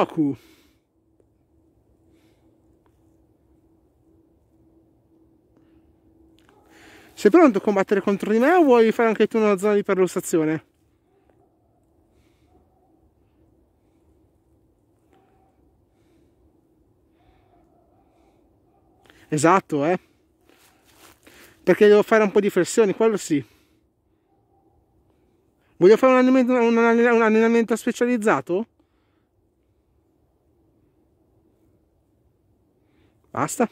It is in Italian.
Goku. Sei pronto a combattere contro di me o vuoi fare anche tu una zona di perlussazione? Esatto, eh. Perché devo fare un po' di flessioni, quello sì. Voglio fare un allenamento, un allenamento specializzato? Asta?